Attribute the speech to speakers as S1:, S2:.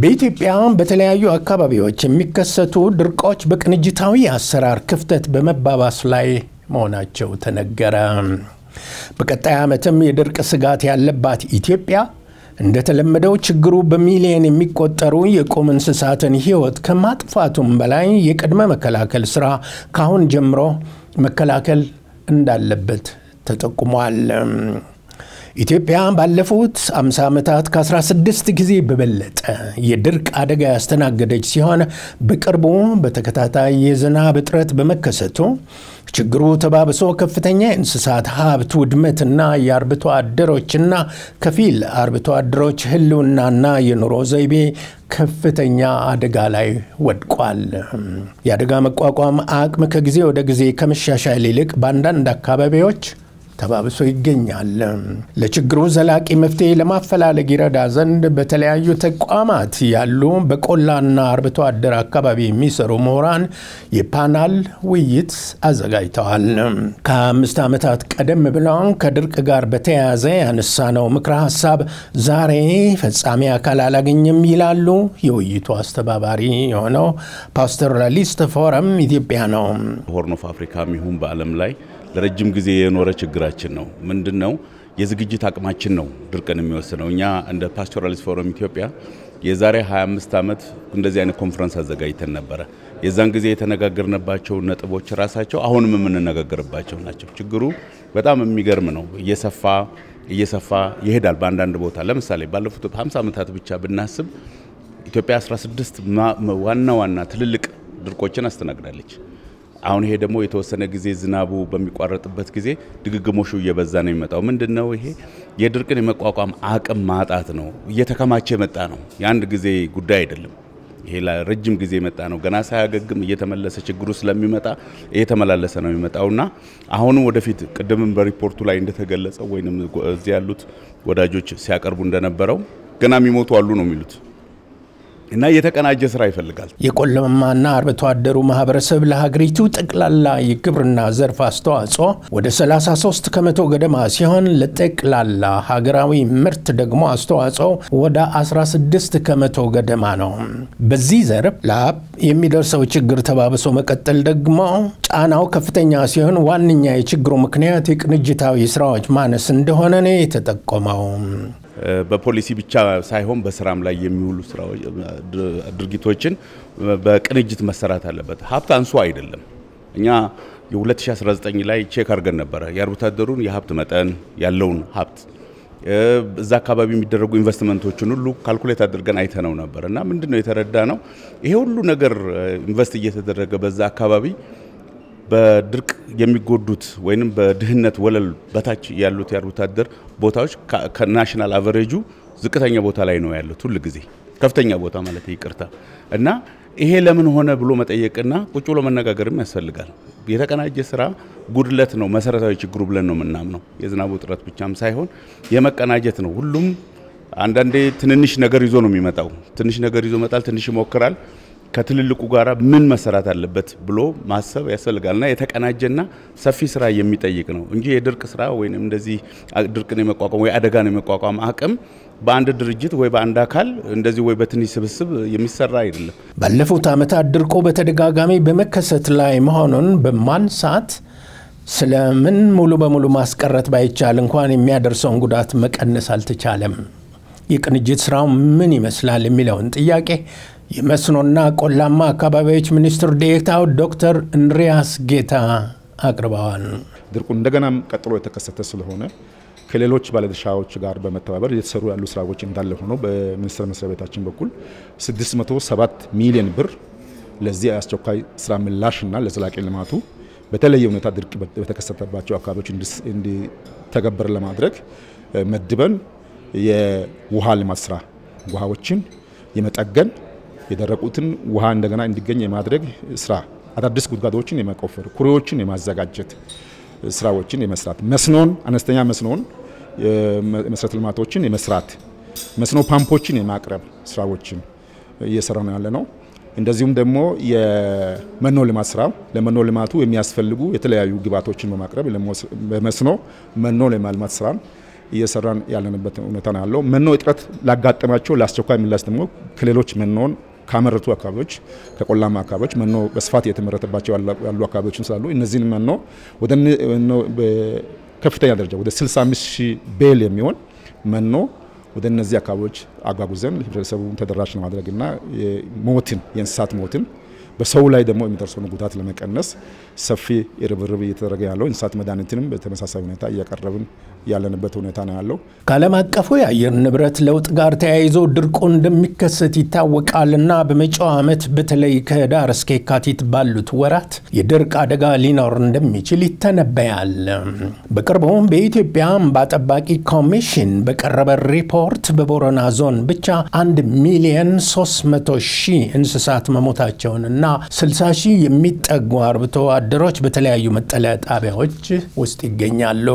S1: በኢትዮጵያ በተለያዩ አካባቢዎች የሚከሰቱ ድርቆች በቅንጅታዊ አሰራር ክፍተት በመባባስ ላይ መሆናቸው ተነገረ። በቀጣይ ዓመትም የድርቅ ስጋት ያለባት ኢትዮጵያ እንደተለመደው ችግሩ በሚሊየን የሚቆጠሩ የቁም እንስሳትን ሕይወት ከማጥፋቱም በላይ የቅድመ መከላከል ስራ ካሁን ጀምሮ መከላከል እንዳለበት ተጠቁሟል። ኢትዮጵያ ባለፉት 50 ዓመታት ከ16 ጊዜ በበለጠ የድርቅ አደጋ ያስተናገደች ሲሆን በቅርቡ በተከታታይ የዝናብ እጥረት በመከሰቱ ችግሩ ተባብሶ ከፍተኛ የእንስሳት ሀብት ውድመትና የአርብቶ አደሮችና ከፊል አርብቶ አደሮች ህልውናና የኑሮ ዘይቤ ከፍተኛ አደጋ ላይ ወድቋል። የአደጋ መቋቋም አቅም ከጊዜ ወደ ጊዜ ከመሻሻል ይልቅ በአንዳንድ አካባቢዎች ተባብሶ ይገኛል። ለችግሩ ዘላቂ መፍትሄ ለማፈላለግ ይረዳ ዘንድ በተለያዩ ተቋማት ያሉ በቆላና አርብቶ አደር አካባቢ የሚሰሩ ምሁራን የፓናል ውይይት አዘጋጅተዋል። ከአምስት ዓመታት ቀደም ብለው ከድርቅ ጋር በተያያዘ ያነሳነው ምክረ ሀሳብ ዛሬ ፈጻሚ አካል አላገኘም ይላሉ የውይይቱ አስተባባሪ የሆነው ፓስተራሊስት ፎረም ኢትዮጵያ ነው።
S2: ሆርን ኦፍ አፍሪካ ይሁን በዓለም ላይ ለረጅም ጊዜ የኖረ ችግራችን ነው። ምንድን ነው የዝግጅት አቅማችን ነው ድርቅን የሚወስነው። እኛ እንደ ፓስቶራሊስት ፎረም ኢትዮጵያ የዛሬ 25 ዓመት እንደዚህ አይነት ኮንፈረንስ አዘጋጅተን ነበረ። የዛን ጊዜ የተነጋገርንባቸው ነጥቦች ራሳቸው አሁንም የምንነጋገርባቸው ናቸው። ችግሩ በጣም የሚገርም ነው። እየሰፋ እየሰፋ ይሄዳል። በአንዳንድ ቦታ ለምሳሌ ባለፉት 50 ዓመታት ብቻ ብናስብ ኢትዮጵያ 16 ዋና ዋና ትልልቅ ድርቆችን አስተናግዳለች። አሁን ይሄ ደግሞ የተወሰነ ጊዜ ዝናቡ በሚቋረጥበት ጊዜ ድግግሞሹ እየበዛ ነው የሚመጣው። ምንድን ነው ይሄ የድርቅን የመቋቋም አቅም ማጣት ነው። እየተከማቸ የመጣ ነው። የአንድ ጊዜ ጉዳይ አይደለም። ይሄ ረጅም ጊዜ የመጣ ነው። ገና ሳያገግም እየተመለሰ ችግሩ ስለሚመጣ እየተመላለሰ ነው እና አሁንም ወደፊት ቅድምም በሪፖርቱ ላይ እንደተገለጸው ወይም እዚህ ያሉት ወዳጆች ሲያቀርቡ እንደነበረው ገና የሚሞቱ አሉ ነው የሚሉት። እና የተቀናጀ ስራ ይፈልጋል።
S1: የቆለማና አርብቶ አደሩ ማህበረሰብ ለሀገሪቱ ጠቅላላ የግብርና ዘርፍ አስተዋጽኦ ወደ 33 ከመቶ ገደማ ሲሆን ለጠቅላላ ሀገራዊ ምርት ደግሞ አስተዋጽኦ ወደ 16 ከመቶ ገደማ ነው። በዚህ ዘርፍ ለአብ የሚደርሰው ችግር ተባብሶ መቀጠል ደግሞ ጫናው ከፍተኛ ሲሆን ዋነኛ የችግሩ ምክንያት የቅንጅታዊ ስራዎች ማነስ እንደሆነ ነው የተጠቆመው።
S2: በፖሊሲ ብቻ ሳይሆን በስራም ላይ የሚውሉ ድርጊቶችን በቅንጅት መሰራት አለበት። ሀብት አንሶ አይደለም። እኛ የ2019 ላይ ቼክ አድርገን ነበረ የአርብቶ አደሩን የሀብት መጠን ያለውን ሀብት እዛ አካባቢ የሚደረጉ ኢንቨስትመንቶችን ሁሉ ካልኩሌት አድርገን አይተነው ነበር እና ምንድን ነው የተረዳ ነው ይሄ ሁሉ ነገር ኢንቨስት እየተደረገ በዛ አካባቢ በድርቅ የሚጎዱት ወይም በድህነት ወለል በታች ያሉት የአርብቶ አደር ቦታዎች ከናሽናል አቨሬጁ ዝቅተኛ ቦታ ላይ ነው ያሉት ሁል ጊዜ ከፍተኛ ቦታ ማለት ይቅርታ። እና ይሄ ለምን ሆነ ብሎ መጠየቅና ቁጭ ብሎ መነጋገርም ያስፈልጋል። የተቀናጀ ስራ ጉድለት ነው መሰረታዊ ችግሩ ብለን ነው የምናምነው። የዝናቡ ጥረት ብቻም ሳይሆን የመቀናጀት ነው። ሁሉም አንዳንዴ ትንንሽ ነገር ይዞ ነው የሚመጣው። ትንሽ ነገር ይዞ ይመጣል፣ ትንሽ ይሞክራል ከትልልቁ ጋራ ምን መሰራት አለበት ብሎ ማሰብ ያስፈልጋልና የተቀናጀና ሰፊ ስራ የሚጠይቅ ነው እንጂ የድርቅ ስራ ወይም እንደዚህ ድርቅን የመቋቋም ወይ አደጋን የመቋቋም አቅም በአንድ ድርጅት ወይ በአንድ አካል እንደዚህ ወይ በትንሽ
S1: ስብስብ የሚሰራ አይደለም። ባለፉት ዓመታት ድርቆ በተደጋጋሚ በመከሰት ላይ መሆኑን በማንሳት ስለምን ሙሉ በሙሉ ማስቀረት ባይቻል እንኳን የሚያደርሰውን ጉዳት መቀነስ አልተቻለም፣ የቅንጅት ስራው ምን ይመስላል የሚለውን ጥያቄ የመስኖና ቆላማ አካባቢዎች ሚኒስትር ዴኤታው ዶክተር እንድሪያስ ጌታ አቅርበዋል። ድርቁ እንደገናም ቀጥሎ የተከሰተ ስለሆነ
S3: ከሌሎች ባለድርሻዎች ጋር በመተባበር እየተሰሩ ያሉ ስራዎች እንዳለ ሆኖ በሚኒስቴር መስሪያ ቤታችን በኩል 607 ሚሊዮን ብር ለዚህ አስቸኳይ ስራ ምላሽና ለዘላቂ ልማቱ በተለየ ሁኔታ ድርቅ በተከሰተባቸው አካባቢዎች እንዲተገበር ለማድረግ መድበን የውሃ ልማት ስራ ውሃዎችን የመጠገን የደረቁትን ውሃ እንደገና እንዲገኝ የማድረግ ስራ፣ አዳዲስ ጉድጓዶችን የመቆፈር ኩሬዎችን የማዘጋጀት ስራዎችን የመስራት መስኖን አነስተኛ መስኖን መሰረተ ልማቶችን የመስራት መስኖ ፓምፖችን የማቅረብ ስራዎችን እየሰራ ነው ያለ ነው። እንደዚሁም ደግሞ የመኖ ልማት ስራ ለመኖ ልማቱ የሚያስፈልጉ የተለያዩ ግብዓቶችን በማቅረብ በመስኖ መኖ ለማልማት ስራ እየሰራን ያለንበት ሁኔታ ነው ያለው። መኖ እጥረት ላጋጠማቸው ለአስቸኳይ ምላሽ ደግሞ ክልሎች መኖን ካመረቱ አካባቢዎች ከቆላማ አካባቢዎች መኖ በስፋት የተመረተባቸው ያሉ አካባቢዎችም ስላሉ እነዚህን መኖ ወደ ከፍተኛ ደረጃ ወደ 65 ሺህ ቤል የሚሆን መኖ ወደ እነዚህ አካባቢዎች አጓጉዘን ህብረተሰቡ ተደራሽ ለማድረግና ሞትን የእንስሳት ሞትን በሰው ላይ ደግሞ የሚደርሰውን ጉዳት ለመቀነስ ሰፊ ርብርብ እየተደረገ ያለው እንስሳት መድኃኒትንም በተመሳሳይ ሁኔታ እያቀረብን ያለንበት
S1: ሁኔታ ነው ያለው። ከዓለም አቀፉ የአየር ንብረት ለውጥ ጋር ተያይዞ ድርቁ እንደሚከሰት ይታወቃልና በመጪው ዓመት በተለይ ከዳር እስከ የካቲት ባሉት ወራት የድርቅ አደጋ ሊኖር እንደሚችል ይተነበያል። በቅርቡም በኢትዮጵያ እምባ ጠባቂ ኮሚሽን በቀረበ ሪፖርት በቦረና ዞን ብቻ 1 ሚሊየን 300 ሺህ እንስሳት መሞታቸውንና እና 60 ሺህ የሚጠጉ አርብቶ አደሮች በተለያዩ መጠለያ ጣቢያዎች ውስጥ ይገኛሉ።